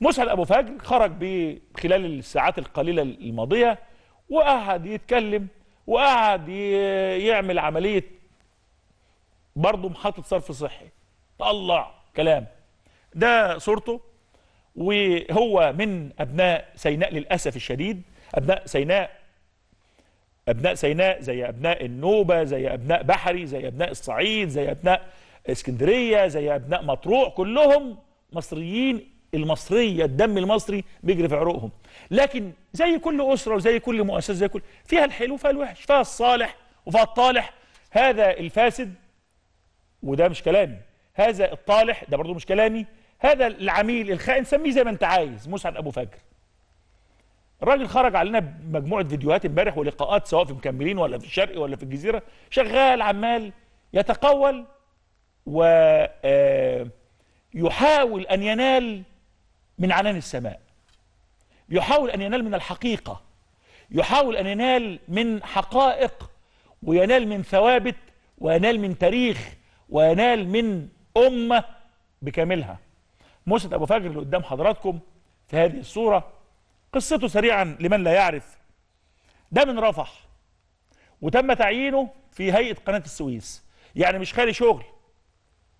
مسعد ابو فجر خرج خلال الساعات القليله الماضيه وقعد يتكلم وقعد يعمل عمليه برضه محطه صرف صحي طلع كلام ده صورته وهو من ابناء سيناء للاسف الشديد ابناء سيناء ابناء سيناء زي ابناء النوبه زي ابناء بحري زي ابناء الصعيد زي ابناء اسكندريه زي ابناء مطروح كلهم مصريين المصريه الدم المصري بيجري في عروقهم لكن زي كل اسره وزي كل مؤسسه زي كل فيها الحلو وفيها الوحش فيها الصالح وفيها الطالح هذا الفاسد وده مش كلامي هذا الطالح ده برضه مش كلامي هذا العميل الخائن سميه زي ما انت عايز مسعد ابو فجر الراجل خرج علينا بمجموعه فيديوهات امبارح ولقاءات سواء في مكملين ولا في الشرق ولا في الجزيره شغال عمال يتقول ويحاول آه، ان ينال من عنان السماء يحاول أن ينال من الحقيقة يحاول أن ينال من حقائق وينال من ثوابت وينال من تاريخ وينال من أمة بكاملها موسى أبو فجر اللي قدام حضراتكم في هذه الصورة قصته سريعا لمن لا يعرف ده من رفح وتم تعيينه في هيئة قناة السويس يعني مش خالي شغل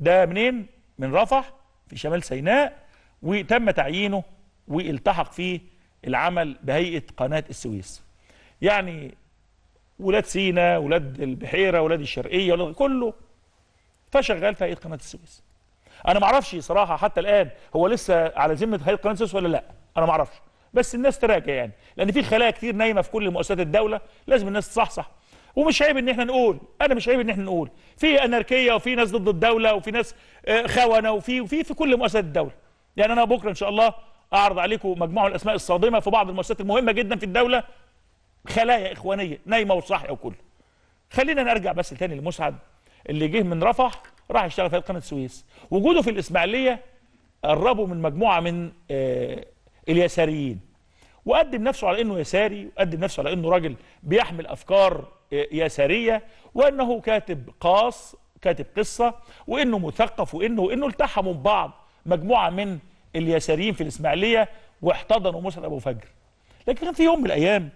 ده منين من رفح في شمال سيناء وتم تعيينه والتحق فيه العمل بهيئة قناة السويس يعني ولاد سينا ولاد البحيرة ولاد الشرقية ولاد كله فشغال في هيئة قناة السويس انا ما اعرفش صراحة حتى الان هو لسه على ذمة هيئة قناة السويس ولا لا انا ما اعرفش بس الناس تراجع يعني لان في خلايا كتير نايمه في كل مؤسسات الدوله لازم الناس تصحصح ومش عيب ان احنا نقول انا مش عيب ان احنا نقول في اناركيه وفي ناس ضد الدوله وفي ناس آه، خونه وفي وفي في كل مؤسسات الدوله يعني انا بكره ان شاء الله اعرض عليكم مجموعه الاسماء الصادمه في بعض المؤسسات المهمه جدا في الدوله خلايا اخوانيه نايمه وصاحيه وكله خلينا نرجع بس تاني لمسعد اللي جه من رفح راح يشتغل في قناه السويس وجوده في الاسماعيليه قربه من مجموعه من آه، اليساريين وقدم نفسه على انه يساري وقدم نفسه على انه راجل بيحمل افكار آه، يساريه وانه كاتب قاص كاتب قصه وانه مثقف وانه وانه التحموا ببعض مجموعه من اليساريين في الاسماعيليه واحتضنوا مسعد ابو فجر لكن كان في يوم من الايام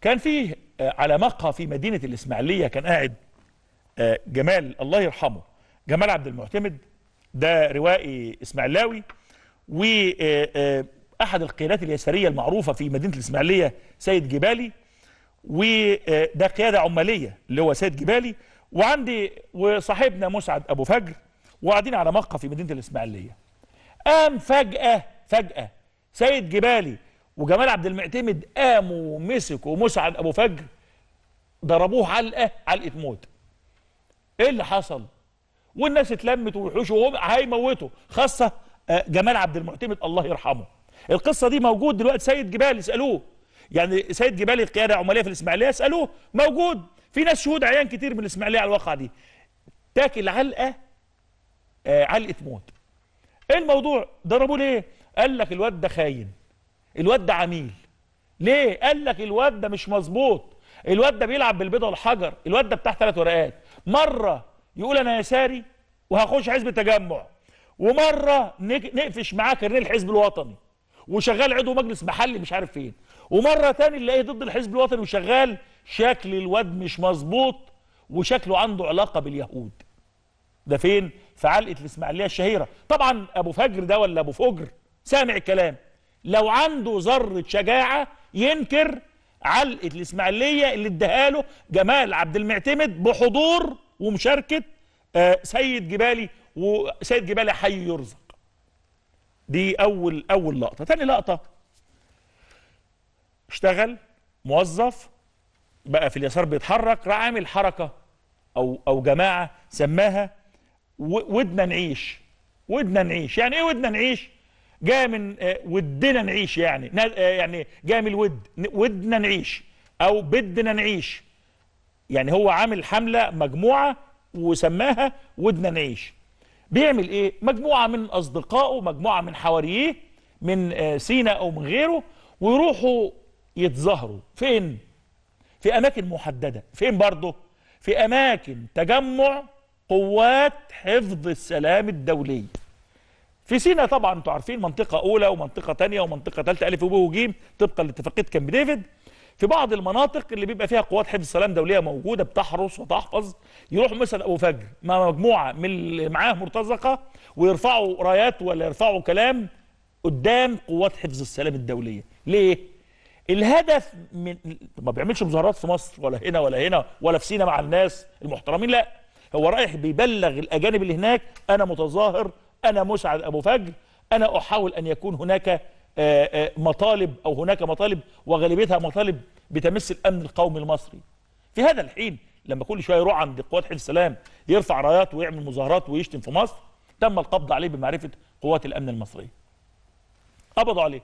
كان في آه، على مقهى في مدينه الاسماعيليه كان قاعد آه، جمال الله يرحمه جمال عبد المعتمد ده روائي اسماعيلاوي واحد آه، القيادات اليساريه المعروفه في مدينه الاسماعيليه سيد جبالي وده قياده عماليه اللي هو سيد جبالي وعندي وصاحبنا مسعد ابو فجر وقاعدين على مقهى في مدينه الاسماعيليه قام فجاه فجاه سيد جبالي وجمال عبد المعتمد قاموا ومسكوا مسعد ابو فجر ضربوه علقه علقه موت ايه اللي حصل والناس اتلمت ووحوش هيموتوا خاصه آه، جمال عبد المعتمد الله يرحمه القصه دي موجود دلوقتي سيد جبالي اسالوه يعني سيد جبالي القياده العماليه في الاسماعيليه اسالوه موجود في ناس شهود عيان كتير من الاسماعيليه على الواقعه دي تاكل علقه آه علقه موت ايه الموضوع ضربوه ليه قال لك الواد ده خاين الواد ده عميل ليه قال لك الواد ده مش مظبوط الواد ده بيلعب بالبيضه والحجر الواد ده بتاع ثلاث ورقات مره يقول انا يساري وهخش حزب التجمع ومره نقفش معاه كارنيه الحزب الوطني وشغال عضو مجلس محلي مش عارف فين ومره تاني نلاقيه ضد الحزب الوطني وشغال شكل الواد مش مظبوط وشكله عنده علاقه باليهود ده فين في علقه الاسماعيليه الشهيره طبعا ابو فجر ده ولا ابو فجر سامع الكلام لو عنده ذره شجاعه ينكر علقه الاسماعيليه اللي اداها له جمال عبد المعتمد بحضور ومشاركه آه، سيد جبالي وسيد جبالي حي يرزق دي اول اول لقطه تاني لقطه اشتغل موظف بقى في اليسار بيتحرك راح عامل حركه او او جماعه سماها ودنا نعيش ودنا نعيش يعني ايه ودنا نعيش جايه من آه، ودنا نعيش يعني آه، يعني جايه من الود ودنا نعيش او بدنا نعيش يعني هو عامل حمله مجموعه وسماها ودنا نعيش بيعمل ايه مجموعه من اصدقائه مجموعه من حواريه من آه، سينا او من غيره ويروحوا يتظاهروا فين في اماكن محدده فين برضه في اماكن تجمع قوات حفظ السلام الدولية في سيناء طبعا انتوا عارفين منطقه اولى ومنطقه تانية ومنطقه تالتة الف وبو وج طبقا لاتفاقيه كامب ديفيد في بعض المناطق اللي بيبقى فيها قوات حفظ السلام دوليه موجوده بتحرس وتحفظ يروحوا مثلا ابو فجر مع مجموعه من اللي معاه مرتزقه ويرفعوا رايات ولا يرفعوا كلام قدام قوات حفظ السلام الدوليه ليه الهدف من ما بيعملش مظاهرات في مصر ولا هنا ولا هنا ولا في سينا مع الناس المحترمين لا هو رايح بيبلغ الاجانب اللي هناك انا متظاهر انا مسعد ابو فجر انا احاول ان يكون هناك آه، آه، مطالب او هناك مطالب وغالبيتها مطالب بتمس الامن القومي المصري في هذا الحين لما كل شويه يروح عند قوات حزب السلام يرفع رايات ويعمل مظاهرات ويشتم في مصر تم القبض عليه بمعرفه قوات الامن المصريه قبضوا عليه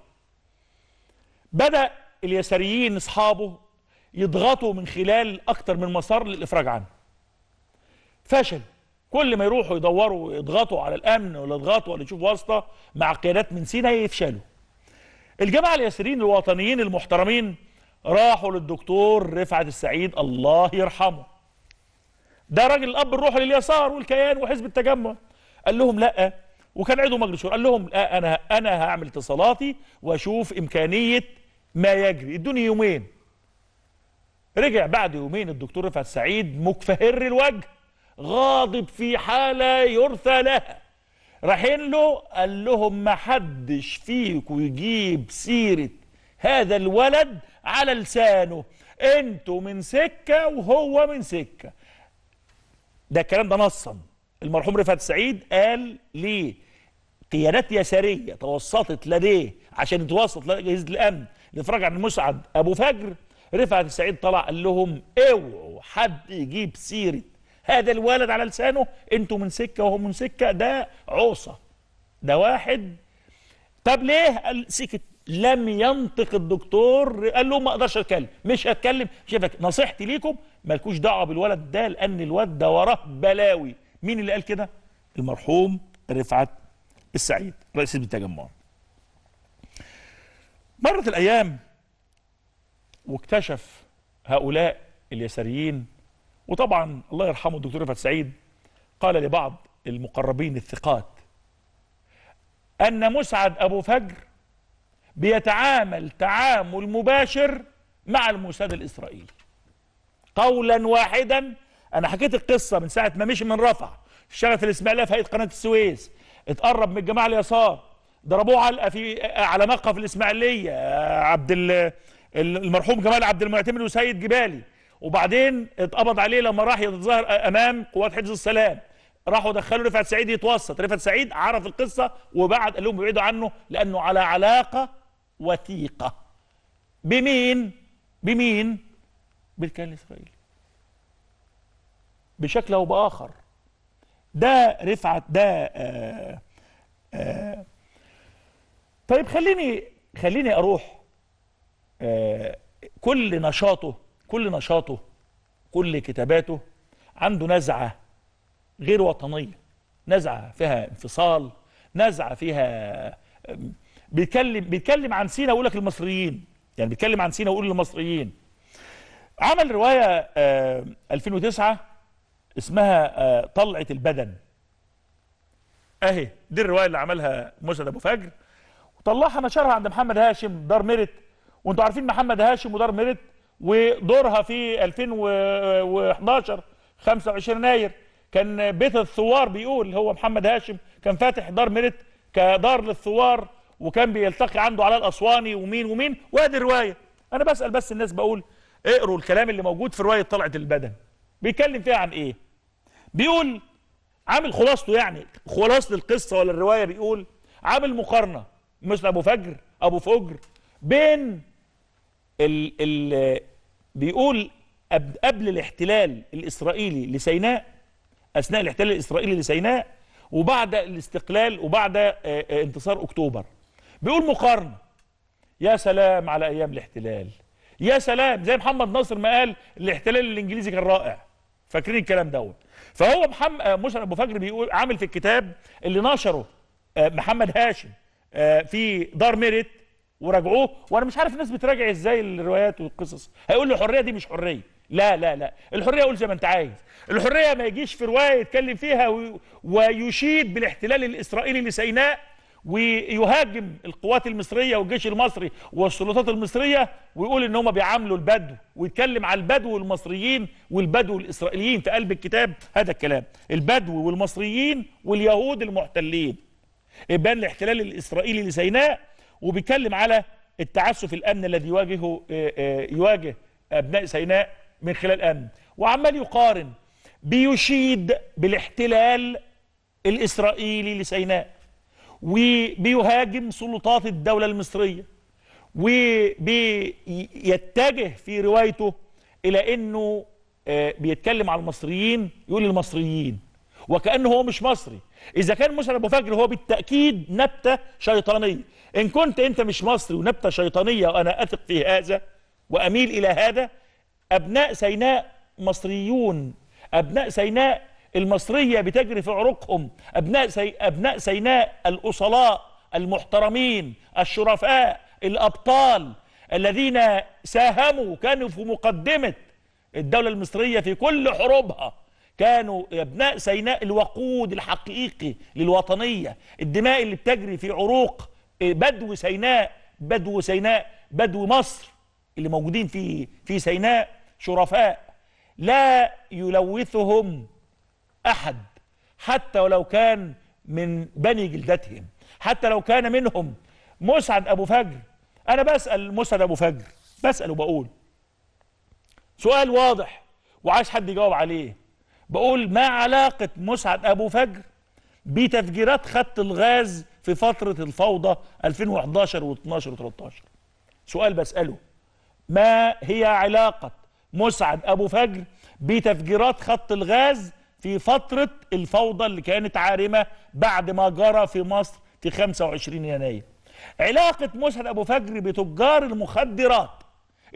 بدا اليساريين اصحابه يضغطوا من خلال اكثر من مسار للافراج عنه فشل كل ما يروحوا يدوروا يضغطوا على الامن ولا يضغطوا ولا يشوفوا واسطه مع قيادات من سينا يفشلوا الجماعه اليسريين الوطنيين المحترمين راحوا للدكتور رفعت السعيد الله يرحمه ده راجل الاب الروحي لليسار والكيان وحزب التجمع قال لهم لا وكان عضو مجلس شورى قال لهم لا انا انا هعمل اتصالاتي واشوف امكانيه ما يجري ادوني يومين رجع بعد يومين الدكتور رفعت السعيد مكفهر الوجه غاضب في حالة يرثى لها رايحين له قال لهم ما حدش فيكم يجيب سيرة هذا الولد على لسانه انتوا من سكة وهو من سكة ده الكلام ده نصا المرحوم رفعت سعيد قال ليه قيادات يسارية توسطت لديه عشان توسط لجهاز الأمن للفرج عن مسعد أبو فجر رفعت سعيد طلع قال لهم اوعوا حد يجيب سيره هذا الولد على لسانه انتوا من سكه وهو من سكه ده عوصه ده واحد طب ليه قال سكت لم ينطق الدكتور قال له ما اقدرش اتكلم مش هتكلم شايفك نصيحتي ليكم مالكوش دعوه بالولد ده لان الواد ده وراه بلاوي مين اللي قال كده المرحوم رفعت السعيد رئيس التجمع مرت الايام واكتشف هؤلاء اليساريين وطبعا الله يرحمه الدكتور رفعت سعيد قال لبعض المقربين الثقات أن مسعد أبو فجر بيتعامل تعامل مباشر مع الموساد الإسرائيلي قولا واحدا أنا حكيت القصة من ساعة ما مشي من رفع في الإسماعيلية في هيئة قناة السويس اتقرب من الجماعة اليسار ضربوه علقة في على مقهى في الإسماعيلية عبد المرحوم جمال عبد المعتمد وسيد جبالي وبعدين اتقبض عليه لما راح يتظاهر امام قوات حفظ السلام راحوا دخلوا رفعت سعيد يتوسط رفعت سعيد عرف القصه وبعد قال لهم ابعدوا عنه لانه على علاقه وثيقه بمين بمين بالكيان الاسرائيلي بشكل او باخر ده رفعت ده آآ آه، آآ آه، طيب خليني خليني اروح آه، كل نشاطه كل نشاطه كل كتاباته عنده نزعة غير وطنية نزعة فيها انفصال نزعة فيها بيتكلم بيتكلم عن سينا ويقول لك المصريين يعني بيتكلم عن سينا ويقول للمصريين عمل رواية 2009 آه، اسمها آه، طلعة البدن اهي دي الرواية اللي عملها مسعد ابو فجر وطلعها نشرها عند محمد هاشم دار ميرت وانتوا عارفين محمد هاشم ودار ميرت ودورها في 2011 25 يناير كان بيت الثوار بيقول هو محمد هاشم كان فاتح دار ميريت كدار للثوار وكان بيلتقي عنده علاء الاسواني ومين ومين وادي الروايه انا بسال بس الناس بقول اقروا الكلام اللي موجود في روايه طلعت البدن بيتكلم فيها عن ايه بيقول عامل خلاصته يعني خلاصه القصه ولا الروايه بيقول عامل مقارنه مثل ابو فجر ابو فجر بين ال ال بيقول قبل الاحتلال الإسرائيلي لسيناء أثناء الاحتلال الإسرائيلي لسيناء وبعد الاستقلال وبعد آه، آه، انتصار أكتوبر بيقول مقارنة يا سلام على أيام الاحتلال يا سلام زي محمد ناصر ما قال الاحتلال الإنجليزي كان رائع فاكرين الكلام دوت فهو محمد آه، مشعل أبو فجر بيقول عامل في الكتاب اللي نشره محمد هاشم في دار ميريت وراجعوه وانا مش عارف الناس بتراجع ازاي الروايات والقصص هيقول لي الحريه دي مش حريه لا لا لا الحريه قول زي ما انت عايز الحريه ما يجيش في روايه يتكلم فيها و... ويشيد بالاحتلال الاسرائيلي لسيناء ويهاجم القوات المصريه والجيش المصري والسلطات المصريه ويقول ان هم بيعاملوا البدو ويتكلم على البدو المصريين والبدو الاسرائيليين في قلب الكتاب هذا الكلام البدو والمصريين واليهود المحتلين يبان الاحتلال الاسرائيلي لسيناء وبيتكلم على التعسف الامن الذي يواجهه آه، آه، يواجه ابناء سيناء من خلال امن وعمال يقارن بيشيد بالاحتلال الاسرائيلي لسيناء وبيهاجم سلطات الدوله المصريه وبيتجه في روايته الى انه آه، بيتكلم على المصريين يقول المصريين وكانه هو مش مصري إذا كان موسى أبو فجر هو بالتأكيد نبتة شيطانية إن كنت أنت مش مصري ونبتة شيطانية وأنا أثق في هذا وأميل إلى هذا أبناء سيناء مصريون أبناء سيناء المصرية بتجري في عروقهم أبناء, سي... أبناء سيناء الأصلاء المحترمين الشرفاء الأبطال الذين ساهموا كانوا في مقدمة الدولة المصرية في كل حروبها كانوا أبناء سيناء الوقود الحقيقي للوطنية الدماء اللي بتجري في عروق آه، بدو سيناء بدو سيناء بدو مصر اللي موجودين في في سيناء شرفاء لا يلوثهم أحد حتى ولو كان من بني جلدتهم حتى لو كان منهم مسعد أبو فجر أنا بسأل مسعد أبو فجر بسأل وبقول سؤال واضح وعايز حد يجاوب عليه بقول ما علاقة مسعد أبو فجر بتفجيرات خط الغاز في فترة الفوضى 2011 و12 و13 سؤال بسأله ما هي علاقة مسعد أبو فجر بتفجيرات خط الغاز في فترة الفوضى اللي كانت عارمة بعد ما جرى في مصر في 25 يناير علاقة مسعد أبو فجر بتجار المخدرات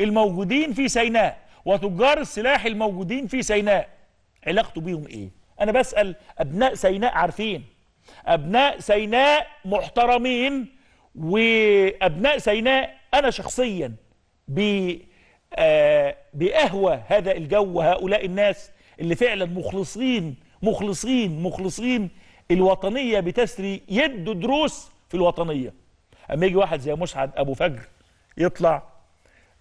الموجودين في سيناء وتجار السلاح الموجودين في سيناء علاقته بيهم ايه انا بسال ابناء سيناء عارفين ابناء سيناء محترمين وابناء سيناء انا شخصيا باهوى هذا الجو وهؤلاء الناس اللي فعلا مخلصين مخلصين مخلصين الوطنيه بتسري يدوا دروس في الوطنيه اما يجي واحد زي مسعد ابو فجر يطلع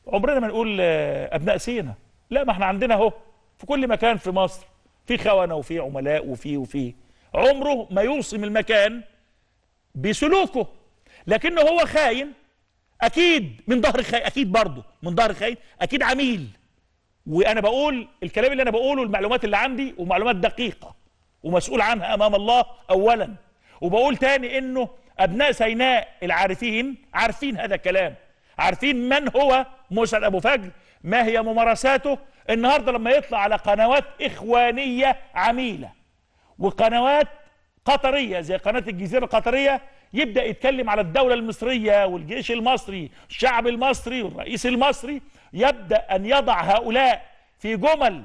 عمرنا ما نقول آه، ابناء سينا لا ما احنا عندنا اهو في كل مكان في مصر في خونة وفي عملاء وفي وفي عمره ما يوصم المكان بسلوكه لكنه هو خاين اكيد من ظهر خاين اكيد برضه من ظهر خاين اكيد عميل وانا بقول الكلام اللي انا بقوله المعلومات اللي عندي ومعلومات دقيقه ومسؤول عنها امام الله اولا وبقول تاني انه ابناء سيناء العارفين عارفين هذا الكلام عارفين من هو مسعد ابو فجر ما هي ممارساته النهارده لما يطلع على قنوات اخوانيه عميله وقنوات قطريه زي قناه الجزيره القطريه يبدا يتكلم على الدوله المصريه والجيش المصري الشعب المصري والرئيس المصري يبدا ان يضع هؤلاء في جمل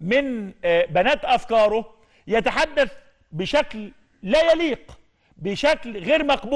من آه، بنات افكاره يتحدث بشكل لا يليق بشكل غير مقبول